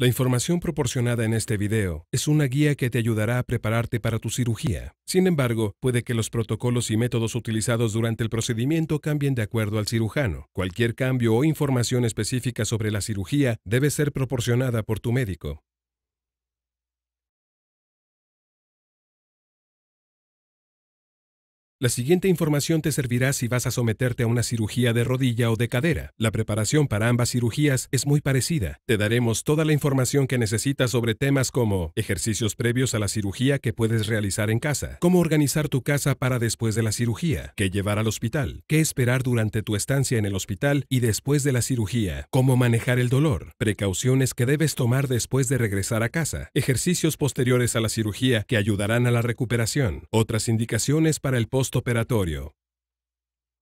La información proporcionada en este video es una guía que te ayudará a prepararte para tu cirugía. Sin embargo, puede que los protocolos y métodos utilizados durante el procedimiento cambien de acuerdo al cirujano. Cualquier cambio o información específica sobre la cirugía debe ser proporcionada por tu médico. La siguiente información te servirá si vas a someterte a una cirugía de rodilla o de cadera. La preparación para ambas cirugías es muy parecida. Te daremos toda la información que necesitas sobre temas como ejercicios previos a la cirugía que puedes realizar en casa, cómo organizar tu casa para después de la cirugía, qué llevar al hospital, qué esperar durante tu estancia en el hospital y después de la cirugía, cómo manejar el dolor, precauciones que debes tomar después de regresar a casa, ejercicios posteriores a la cirugía que ayudarán a la recuperación, otras indicaciones para el post postoperatorio.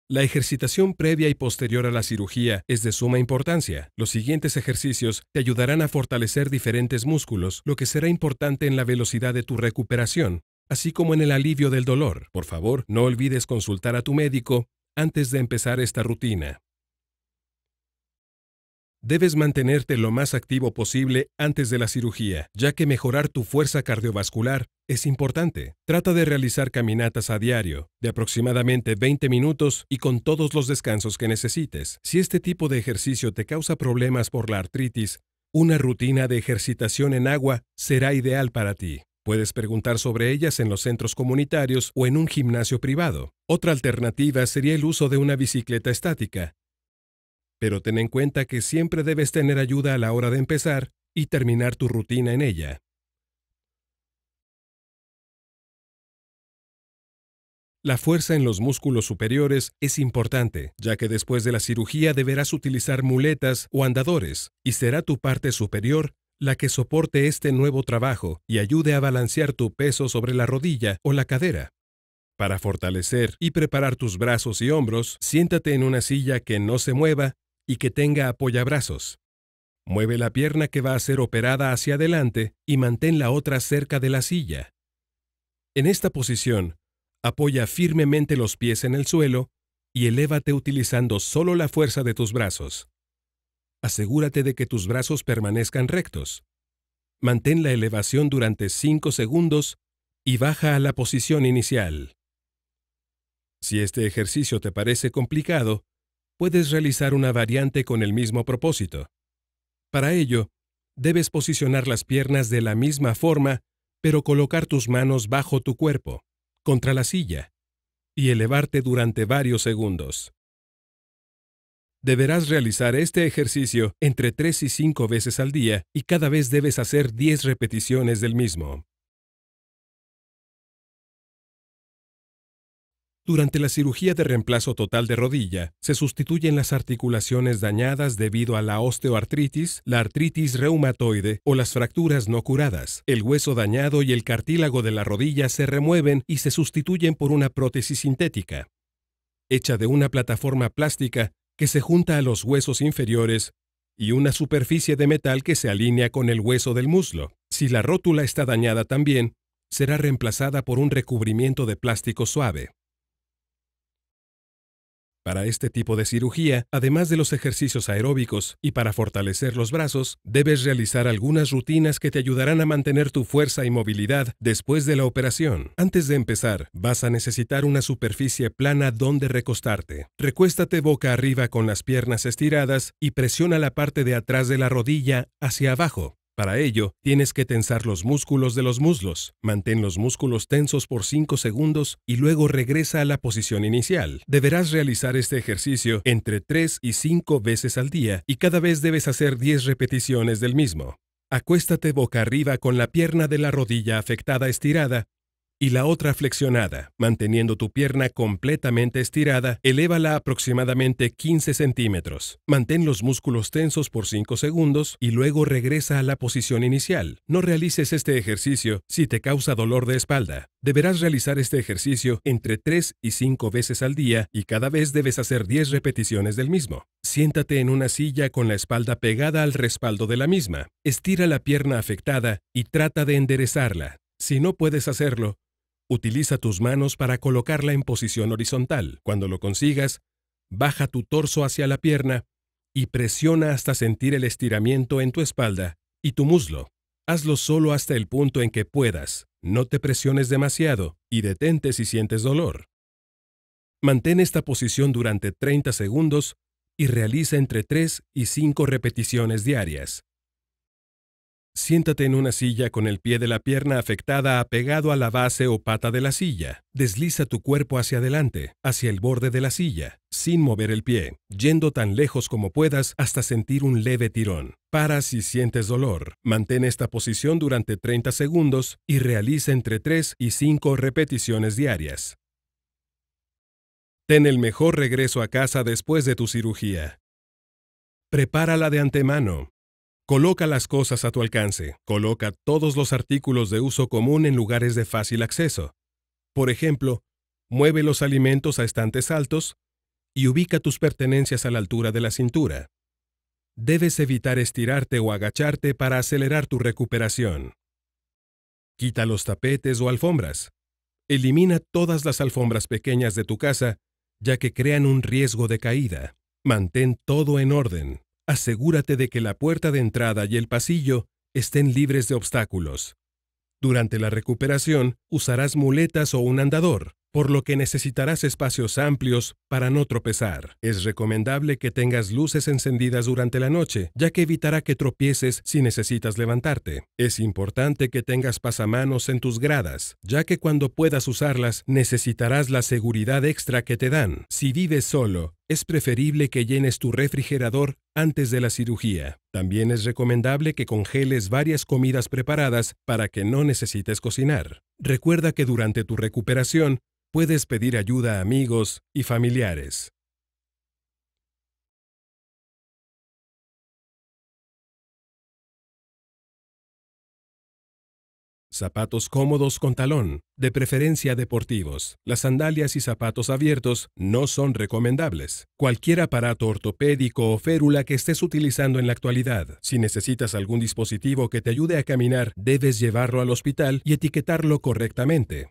La ejercitación previa y posterior a la cirugía es de suma importancia. Los siguientes ejercicios te ayudarán a fortalecer diferentes músculos, lo que será importante en la velocidad de tu recuperación, así como en el alivio del dolor. Por favor, no olvides consultar a tu médico antes de empezar esta rutina debes mantenerte lo más activo posible antes de la cirugía, ya que mejorar tu fuerza cardiovascular es importante. Trata de realizar caminatas a diario, de aproximadamente 20 minutos y con todos los descansos que necesites. Si este tipo de ejercicio te causa problemas por la artritis, una rutina de ejercitación en agua será ideal para ti. Puedes preguntar sobre ellas en los centros comunitarios o en un gimnasio privado. Otra alternativa sería el uso de una bicicleta estática, pero ten en cuenta que siempre debes tener ayuda a la hora de empezar y terminar tu rutina en ella. La fuerza en los músculos superiores es importante, ya que después de la cirugía deberás utilizar muletas o andadores, y será tu parte superior la que soporte este nuevo trabajo y ayude a balancear tu peso sobre la rodilla o la cadera. Para fortalecer y preparar tus brazos y hombros, siéntate en una silla que no se mueva y que tenga apoyabrazos. Mueve la pierna que va a ser operada hacia adelante y mantén la otra cerca de la silla. En esta posición, apoya firmemente los pies en el suelo y elévate utilizando solo la fuerza de tus brazos. Asegúrate de que tus brazos permanezcan rectos. Mantén la elevación durante 5 segundos y baja a la posición inicial. Si este ejercicio te parece complicado, puedes realizar una variante con el mismo propósito. Para ello, debes posicionar las piernas de la misma forma, pero colocar tus manos bajo tu cuerpo, contra la silla, y elevarte durante varios segundos. Deberás realizar este ejercicio entre 3 y 5 veces al día y cada vez debes hacer 10 repeticiones del mismo. Durante la cirugía de reemplazo total de rodilla, se sustituyen las articulaciones dañadas debido a la osteoartritis, la artritis reumatoide o las fracturas no curadas. El hueso dañado y el cartílago de la rodilla se remueven y se sustituyen por una prótesis sintética, hecha de una plataforma plástica que se junta a los huesos inferiores y una superficie de metal que se alinea con el hueso del muslo. Si la rótula está dañada también, será reemplazada por un recubrimiento de plástico suave. Para este tipo de cirugía, además de los ejercicios aeróbicos y para fortalecer los brazos, debes realizar algunas rutinas que te ayudarán a mantener tu fuerza y movilidad después de la operación. Antes de empezar, vas a necesitar una superficie plana donde recostarte. Recuéstate boca arriba con las piernas estiradas y presiona la parte de atrás de la rodilla hacia abajo. Para ello, tienes que tensar los músculos de los muslos. Mantén los músculos tensos por 5 segundos y luego regresa a la posición inicial. Deberás realizar este ejercicio entre 3 y 5 veces al día y cada vez debes hacer 10 repeticiones del mismo. Acuéstate boca arriba con la pierna de la rodilla afectada estirada y la otra flexionada. Manteniendo tu pierna completamente estirada, elévala aproximadamente 15 centímetros. Mantén los músculos tensos por 5 segundos y luego regresa a la posición inicial. No realices este ejercicio si te causa dolor de espalda. Deberás realizar este ejercicio entre 3 y 5 veces al día y cada vez debes hacer 10 repeticiones del mismo. Siéntate en una silla con la espalda pegada al respaldo de la misma. Estira la pierna afectada y trata de enderezarla. Si no puedes hacerlo, Utiliza tus manos para colocarla en posición horizontal. Cuando lo consigas, baja tu torso hacia la pierna y presiona hasta sentir el estiramiento en tu espalda y tu muslo. Hazlo solo hasta el punto en que puedas. No te presiones demasiado y detente si sientes dolor. Mantén esta posición durante 30 segundos y realiza entre 3 y 5 repeticiones diarias. Siéntate en una silla con el pie de la pierna afectada apegado a la base o pata de la silla. Desliza tu cuerpo hacia adelante, hacia el borde de la silla, sin mover el pie, yendo tan lejos como puedas hasta sentir un leve tirón. Para si sientes dolor. Mantén esta posición durante 30 segundos y realiza entre 3 y 5 repeticiones diarias. Ten el mejor regreso a casa después de tu cirugía. Prepárala de antemano. Coloca las cosas a tu alcance. Coloca todos los artículos de uso común en lugares de fácil acceso. Por ejemplo, mueve los alimentos a estantes altos y ubica tus pertenencias a la altura de la cintura. Debes evitar estirarte o agacharte para acelerar tu recuperación. Quita los tapetes o alfombras. Elimina todas las alfombras pequeñas de tu casa, ya que crean un riesgo de caída. Mantén todo en orden asegúrate de que la puerta de entrada y el pasillo estén libres de obstáculos. Durante la recuperación usarás muletas o un andador, por lo que necesitarás espacios amplios para no tropezar. Es recomendable que tengas luces encendidas durante la noche, ya que evitará que tropieces si necesitas levantarte. Es importante que tengas pasamanos en tus gradas, ya que cuando puedas usarlas necesitarás la seguridad extra que te dan. Si vives solo, es preferible que llenes tu refrigerador antes de la cirugía. También es recomendable que congeles varias comidas preparadas para que no necesites cocinar. Recuerda que durante tu recuperación puedes pedir ayuda a amigos y familiares. Zapatos cómodos con talón, de preferencia deportivos. Las sandalias y zapatos abiertos no son recomendables. Cualquier aparato ortopédico o férula que estés utilizando en la actualidad. Si necesitas algún dispositivo que te ayude a caminar, debes llevarlo al hospital y etiquetarlo correctamente.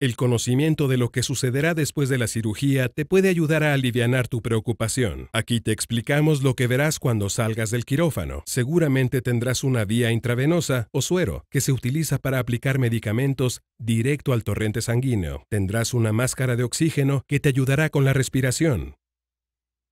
El conocimiento de lo que sucederá después de la cirugía te puede ayudar a aliviar tu preocupación. Aquí te explicamos lo que verás cuando salgas del quirófano. Seguramente tendrás una vía intravenosa o suero que se utiliza para aplicar medicamentos directo al torrente sanguíneo. Tendrás una máscara de oxígeno que te ayudará con la respiración.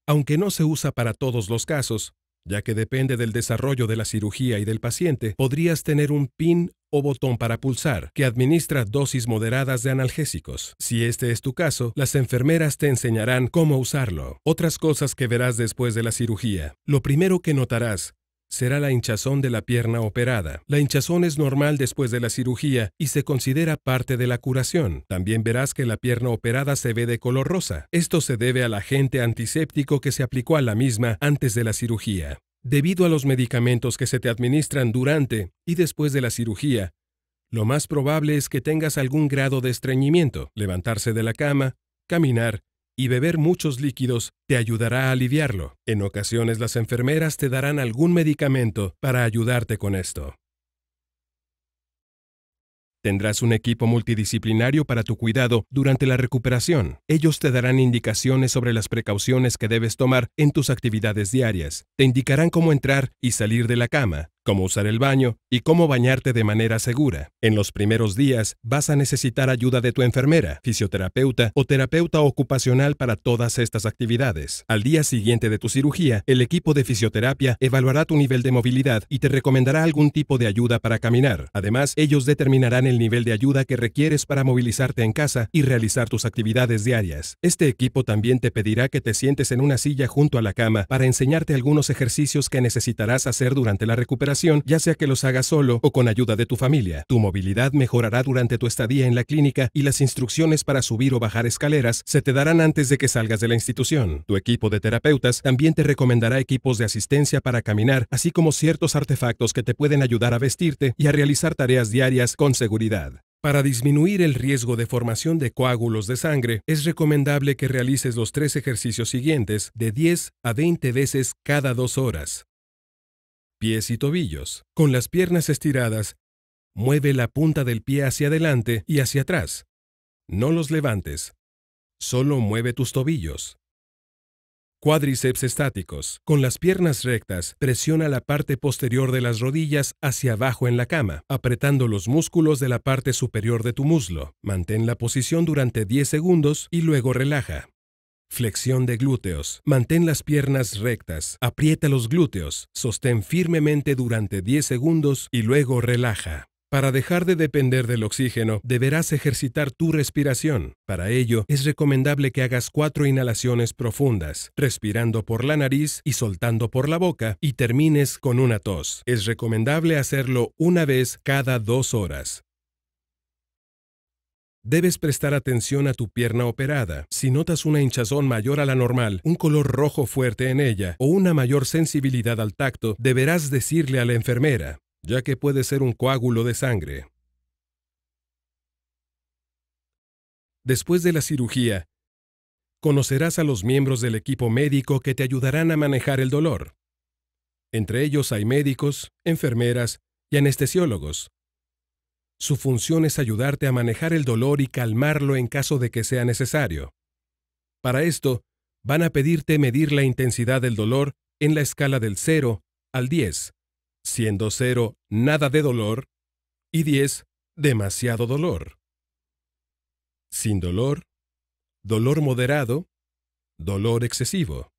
Aunque no se usa para todos los casos, ya que depende del desarrollo de la cirugía y del paciente, podrías tener un pin o botón para pulsar, que administra dosis moderadas de analgésicos. Si este es tu caso, las enfermeras te enseñarán cómo usarlo. Otras cosas que verás después de la cirugía. Lo primero que notarás será la hinchazón de la pierna operada. La hinchazón es normal después de la cirugía y se considera parte de la curación. También verás que la pierna operada se ve de color rosa. Esto se debe al agente antiséptico que se aplicó a la misma antes de la cirugía. Debido a los medicamentos que se te administran durante y después de la cirugía, lo más probable es que tengas algún grado de estreñimiento, levantarse de la cama, caminar y beber muchos líquidos te ayudará a aliviarlo. En ocasiones las enfermeras te darán algún medicamento para ayudarte con esto. Tendrás un equipo multidisciplinario para tu cuidado durante la recuperación. Ellos te darán indicaciones sobre las precauciones que debes tomar en tus actividades diarias. Te indicarán cómo entrar y salir de la cama, cómo usar el baño y cómo bañarte de manera segura. En los primeros días vas a necesitar ayuda de tu enfermera, fisioterapeuta o terapeuta ocupacional para todas estas actividades. Al día siguiente de tu cirugía, el equipo de fisioterapia evaluará tu nivel de movilidad y te recomendará algún tipo de ayuda para caminar. Además, ellos determinarán el nivel de ayuda que requieres para movilizarte en casa y realizar tus actividades diarias. Este equipo también te pedirá que te sientes en una silla junto a la cama para enseñarte algunos ejercicios que necesitarás hacer durante la recuperación ya sea que los hagas solo o con ayuda de tu familia. Tu movilidad mejorará durante tu estadía en la clínica y las instrucciones para subir o bajar escaleras se te darán antes de que salgas de la institución. Tu equipo de terapeutas también te recomendará equipos de asistencia para caminar, así como ciertos artefactos que te pueden ayudar a vestirte y a realizar tareas diarias con seguridad. Para disminuir el riesgo de formación de coágulos de sangre, es recomendable que realices los tres ejercicios siguientes de 10 a 20 veces cada dos horas pies y tobillos. Con las piernas estiradas, mueve la punta del pie hacia adelante y hacia atrás. No los levantes. Solo mueve tus tobillos. Cuádriceps estáticos. Con las piernas rectas, presiona la parte posterior de las rodillas hacia abajo en la cama, apretando los músculos de la parte superior de tu muslo. Mantén la posición durante 10 segundos y luego relaja. Flexión de glúteos. Mantén las piernas rectas, aprieta los glúteos, sostén firmemente durante 10 segundos y luego relaja. Para dejar de depender del oxígeno, deberás ejercitar tu respiración. Para ello, es recomendable que hagas cuatro inhalaciones profundas, respirando por la nariz y soltando por la boca, y termines con una tos. Es recomendable hacerlo una vez cada dos horas. Debes prestar atención a tu pierna operada. Si notas una hinchazón mayor a la normal, un color rojo fuerte en ella o una mayor sensibilidad al tacto, deberás decirle a la enfermera, ya que puede ser un coágulo de sangre. Después de la cirugía, conocerás a los miembros del equipo médico que te ayudarán a manejar el dolor. Entre ellos hay médicos, enfermeras y anestesiólogos. Su función es ayudarte a manejar el dolor y calmarlo en caso de que sea necesario. Para esto, van a pedirte medir la intensidad del dolor en la escala del 0 al 10, siendo 0 nada de dolor y 10 demasiado dolor. Sin dolor, dolor moderado, dolor excesivo.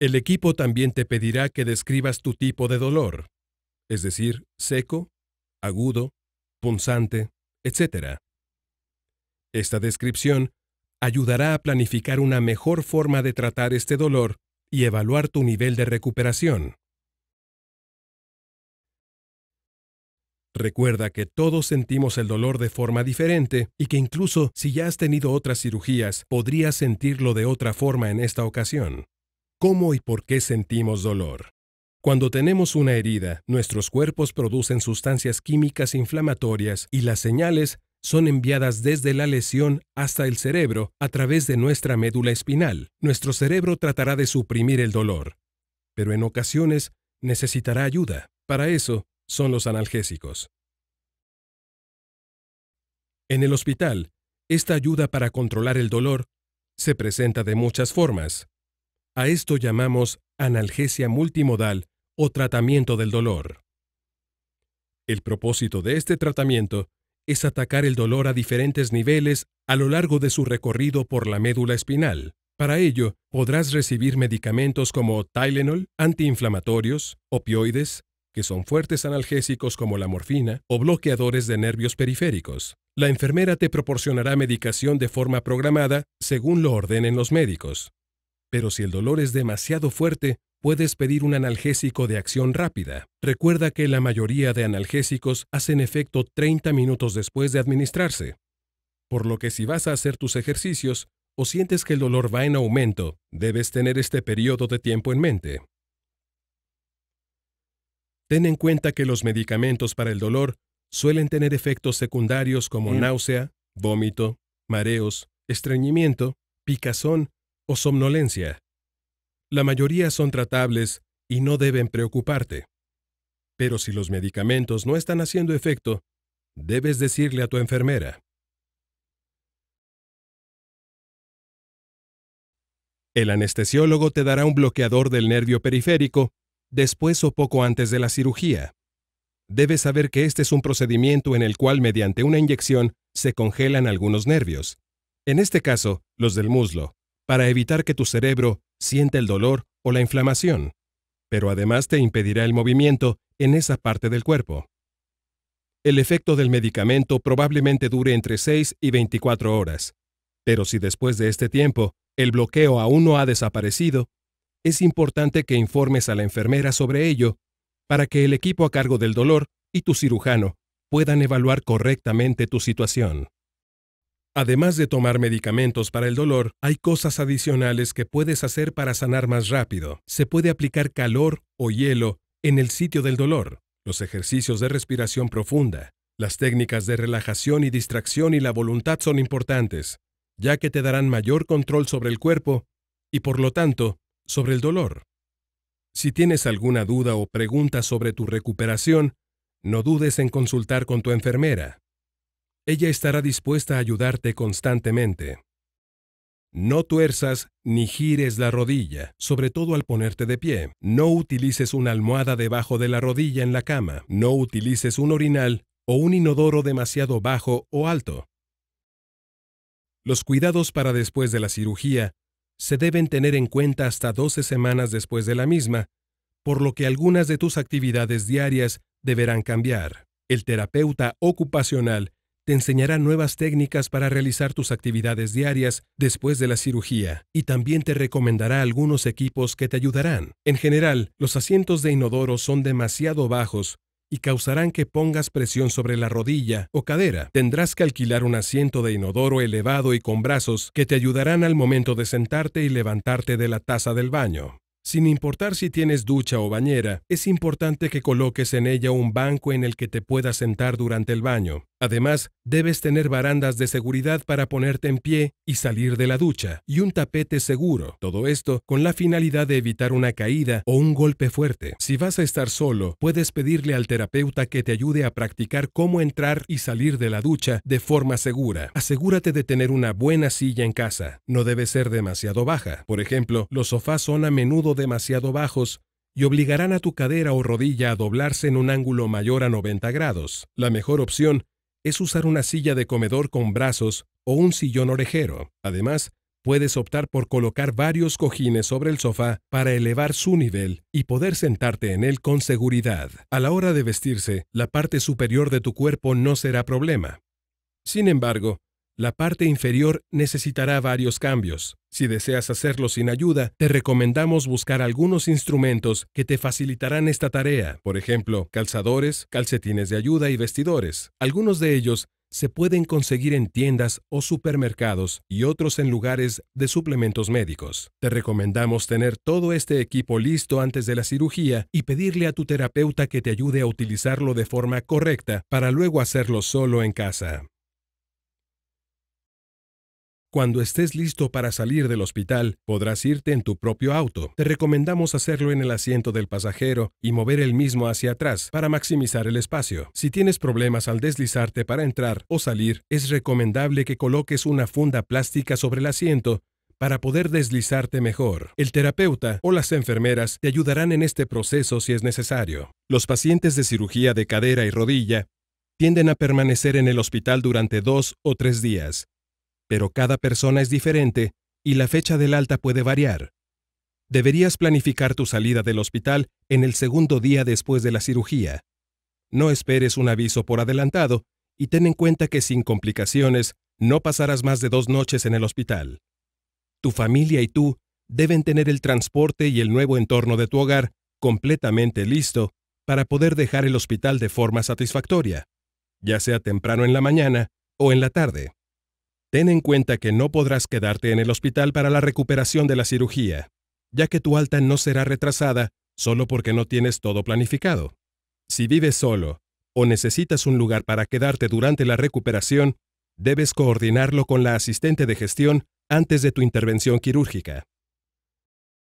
El equipo también te pedirá que describas tu tipo de dolor, es decir, seco, agudo, punzante, etc. Esta descripción ayudará a planificar una mejor forma de tratar este dolor y evaluar tu nivel de recuperación. Recuerda que todos sentimos el dolor de forma diferente y que incluso si ya has tenido otras cirugías, podrías sentirlo de otra forma en esta ocasión. ¿Cómo y por qué sentimos dolor? Cuando tenemos una herida, nuestros cuerpos producen sustancias químicas inflamatorias y las señales son enviadas desde la lesión hasta el cerebro a través de nuestra médula espinal. Nuestro cerebro tratará de suprimir el dolor, pero en ocasiones necesitará ayuda. Para eso son los analgésicos. En el hospital, esta ayuda para controlar el dolor se presenta de muchas formas. A esto llamamos analgesia multimodal o tratamiento del dolor. El propósito de este tratamiento es atacar el dolor a diferentes niveles a lo largo de su recorrido por la médula espinal. Para ello, podrás recibir medicamentos como Tylenol, antiinflamatorios, opioides, que son fuertes analgésicos como la morfina, o bloqueadores de nervios periféricos. La enfermera te proporcionará medicación de forma programada según lo ordenen los médicos pero si el dolor es demasiado fuerte, puedes pedir un analgésico de acción rápida. Recuerda que la mayoría de analgésicos hacen efecto 30 minutos después de administrarse. Por lo que si vas a hacer tus ejercicios o sientes que el dolor va en aumento, debes tener este periodo de tiempo en mente. Ten en cuenta que los medicamentos para el dolor suelen tener efectos secundarios como mm. náusea, vómito, mareos, estreñimiento, picazón o somnolencia. La mayoría son tratables y no deben preocuparte. Pero si los medicamentos no están haciendo efecto, debes decirle a tu enfermera. El anestesiólogo te dará un bloqueador del nervio periférico después o poco antes de la cirugía. Debes saber que este es un procedimiento en el cual mediante una inyección se congelan algunos nervios, en este caso los del muslo para evitar que tu cerebro sienta el dolor o la inflamación, pero además te impedirá el movimiento en esa parte del cuerpo. El efecto del medicamento probablemente dure entre 6 y 24 horas, pero si después de este tiempo el bloqueo aún no ha desaparecido, es importante que informes a la enfermera sobre ello para que el equipo a cargo del dolor y tu cirujano puedan evaluar correctamente tu situación. Además de tomar medicamentos para el dolor, hay cosas adicionales que puedes hacer para sanar más rápido. Se puede aplicar calor o hielo en el sitio del dolor, los ejercicios de respiración profunda, las técnicas de relajación y distracción y la voluntad son importantes, ya que te darán mayor control sobre el cuerpo y por lo tanto, sobre el dolor. Si tienes alguna duda o pregunta sobre tu recuperación, no dudes en consultar con tu enfermera ella estará dispuesta a ayudarte constantemente. No tuerzas ni gires la rodilla, sobre todo al ponerte de pie. No utilices una almohada debajo de la rodilla en la cama. No utilices un orinal o un inodoro demasiado bajo o alto. Los cuidados para después de la cirugía se deben tener en cuenta hasta 12 semanas después de la misma, por lo que algunas de tus actividades diarias deberán cambiar. El terapeuta ocupacional te enseñará nuevas técnicas para realizar tus actividades diarias después de la cirugía y también te recomendará algunos equipos que te ayudarán. En general, los asientos de inodoro son demasiado bajos y causarán que pongas presión sobre la rodilla o cadera. Tendrás que alquilar un asiento de inodoro elevado y con brazos que te ayudarán al momento de sentarte y levantarte de la taza del baño. Sin importar si tienes ducha o bañera, es importante que coloques en ella un banco en el que te puedas sentar durante el baño. Además, debes tener barandas de seguridad para ponerte en pie y salir de la ducha, y un tapete seguro, todo esto con la finalidad de evitar una caída o un golpe fuerte. Si vas a estar solo, puedes pedirle al terapeuta que te ayude a practicar cómo entrar y salir de la ducha de forma segura. Asegúrate de tener una buena silla en casa, no debe ser demasiado baja. Por ejemplo, los sofás son a menudo demasiado bajos y obligarán a tu cadera o rodilla a doblarse en un ángulo mayor a 90 grados. La mejor opción es usar una silla de comedor con brazos o un sillón orejero. Además, puedes optar por colocar varios cojines sobre el sofá para elevar su nivel y poder sentarte en él con seguridad. A la hora de vestirse, la parte superior de tu cuerpo no será problema. Sin embargo, la parte inferior necesitará varios cambios. Si deseas hacerlo sin ayuda, te recomendamos buscar algunos instrumentos que te facilitarán esta tarea, por ejemplo, calzadores, calcetines de ayuda y vestidores. Algunos de ellos se pueden conseguir en tiendas o supermercados y otros en lugares de suplementos médicos. Te recomendamos tener todo este equipo listo antes de la cirugía y pedirle a tu terapeuta que te ayude a utilizarlo de forma correcta para luego hacerlo solo en casa. Cuando estés listo para salir del hospital, podrás irte en tu propio auto. Te recomendamos hacerlo en el asiento del pasajero y mover el mismo hacia atrás para maximizar el espacio. Si tienes problemas al deslizarte para entrar o salir, es recomendable que coloques una funda plástica sobre el asiento para poder deslizarte mejor. El terapeuta o las enfermeras te ayudarán en este proceso si es necesario. Los pacientes de cirugía de cadera y rodilla tienden a permanecer en el hospital durante dos o tres días, pero cada persona es diferente y la fecha del alta puede variar. Deberías planificar tu salida del hospital en el segundo día después de la cirugía. No esperes un aviso por adelantado y ten en cuenta que sin complicaciones no pasarás más de dos noches en el hospital. Tu familia y tú deben tener el transporte y el nuevo entorno de tu hogar completamente listo para poder dejar el hospital de forma satisfactoria, ya sea temprano en la mañana o en la tarde. Ten en cuenta que no podrás quedarte en el hospital para la recuperación de la cirugía, ya que tu alta no será retrasada solo porque no tienes todo planificado. Si vives solo o necesitas un lugar para quedarte durante la recuperación, debes coordinarlo con la asistente de gestión antes de tu intervención quirúrgica.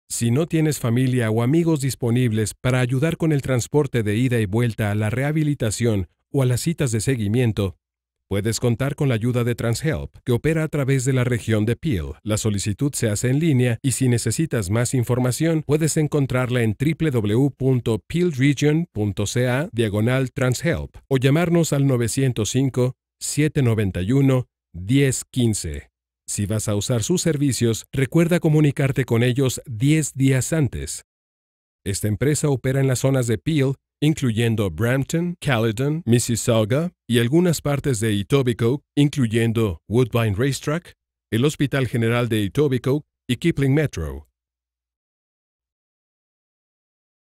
Si no tienes familia o amigos disponibles para ayudar con el transporte de ida y vuelta a la rehabilitación o a las citas de seguimiento, Puedes contar con la ayuda de TransHelp, que opera a través de la región de Peel. La solicitud se hace en línea y si necesitas más información, puedes encontrarla en www.peelregion.ca diagonal TransHelp o llamarnos al 905 791 1015. Si vas a usar sus servicios, recuerda comunicarte con ellos 10 días antes. Esta empresa opera en las zonas de Peel, incluyendo Brampton, Caledon, Mississauga y algunas partes de Etobicoke, incluyendo Woodbine Racetrack, el Hospital General de Etobicoke y Kipling Metro.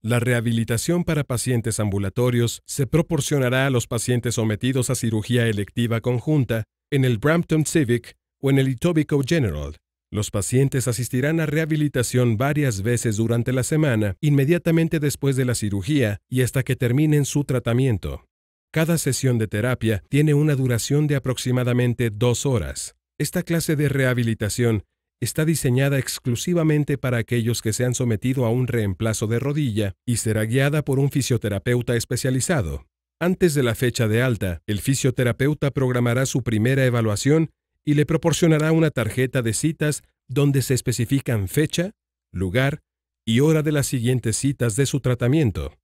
La rehabilitación para pacientes ambulatorios se proporcionará a los pacientes sometidos a cirugía electiva conjunta en el Brampton Civic o en el Etobicoke General, los pacientes asistirán a rehabilitación varias veces durante la semana, inmediatamente después de la cirugía y hasta que terminen su tratamiento. Cada sesión de terapia tiene una duración de aproximadamente dos horas. Esta clase de rehabilitación está diseñada exclusivamente para aquellos que se han sometido a un reemplazo de rodilla y será guiada por un fisioterapeuta especializado. Antes de la fecha de alta, el fisioterapeuta programará su primera evaluación y le proporcionará una tarjeta de citas donde se especifican fecha, lugar y hora de las siguientes citas de su tratamiento.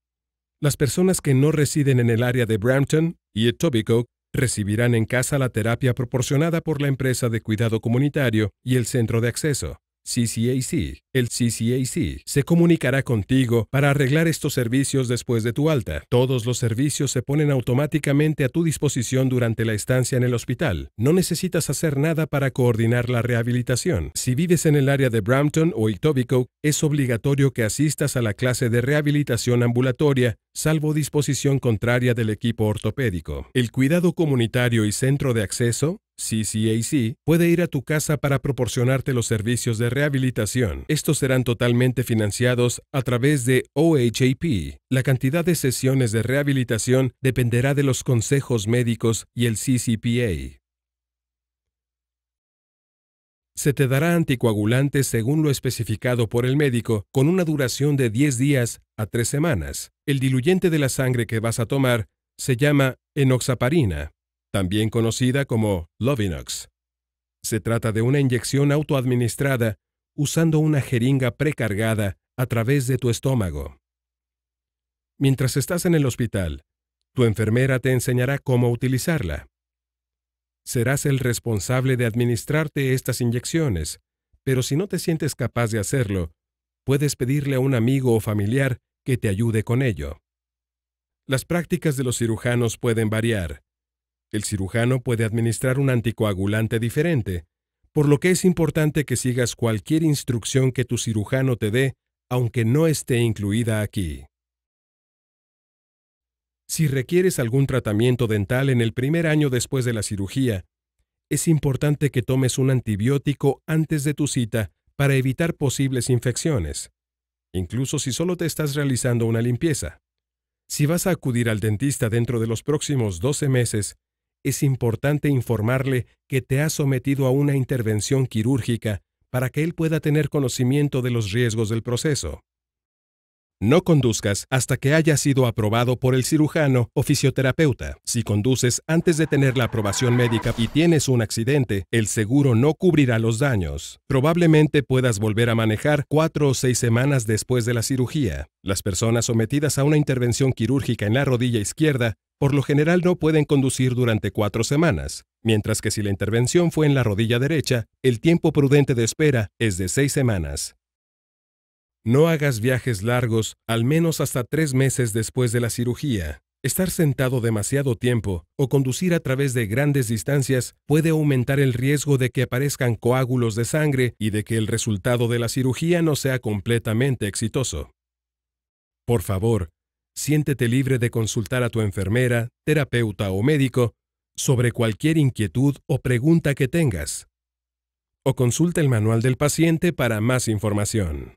Las personas que no residen en el área de Brampton y Etobicoke recibirán en casa la terapia proporcionada por la empresa de cuidado comunitario y el centro de acceso. CCAC. El CCAC se comunicará contigo para arreglar estos servicios después de tu alta. Todos los servicios se ponen automáticamente a tu disposición durante la estancia en el hospital. No necesitas hacer nada para coordinar la rehabilitación. Si vives en el área de Brampton o Etobicoke, es obligatorio que asistas a la clase de rehabilitación ambulatoria, salvo disposición contraria del equipo ortopédico. El cuidado comunitario y centro de acceso CCAC, puede ir a tu casa para proporcionarte los servicios de rehabilitación. Estos serán totalmente financiados a través de OHAP. La cantidad de sesiones de rehabilitación dependerá de los consejos médicos y el CCPA. Se te dará anticoagulantes según lo especificado por el médico, con una duración de 10 días a 3 semanas. El diluyente de la sangre que vas a tomar se llama enoxaparina también conocida como Lovinox. Se trata de una inyección autoadministrada usando una jeringa precargada a través de tu estómago. Mientras estás en el hospital, tu enfermera te enseñará cómo utilizarla. Serás el responsable de administrarte estas inyecciones, pero si no te sientes capaz de hacerlo, puedes pedirle a un amigo o familiar que te ayude con ello. Las prácticas de los cirujanos pueden variar, el cirujano puede administrar un anticoagulante diferente, por lo que es importante que sigas cualquier instrucción que tu cirujano te dé, aunque no esté incluida aquí. Si requieres algún tratamiento dental en el primer año después de la cirugía, es importante que tomes un antibiótico antes de tu cita para evitar posibles infecciones, incluso si solo te estás realizando una limpieza. Si vas a acudir al dentista dentro de los próximos 12 meses, es importante informarle que te ha sometido a una intervención quirúrgica para que él pueda tener conocimiento de los riesgos del proceso. No conduzcas hasta que haya sido aprobado por el cirujano o fisioterapeuta. Si conduces antes de tener la aprobación médica y tienes un accidente, el seguro no cubrirá los daños. Probablemente puedas volver a manejar cuatro o seis semanas después de la cirugía. Las personas sometidas a una intervención quirúrgica en la rodilla izquierda por lo general no pueden conducir durante cuatro semanas, mientras que si la intervención fue en la rodilla derecha, el tiempo prudente de espera es de seis semanas. No hagas viajes largos, al menos hasta tres meses después de la cirugía. Estar sentado demasiado tiempo o conducir a través de grandes distancias puede aumentar el riesgo de que aparezcan coágulos de sangre y de que el resultado de la cirugía no sea completamente exitoso. Por favor, siéntete libre de consultar a tu enfermera, terapeuta o médico sobre cualquier inquietud o pregunta que tengas. O consulta el manual del paciente para más información.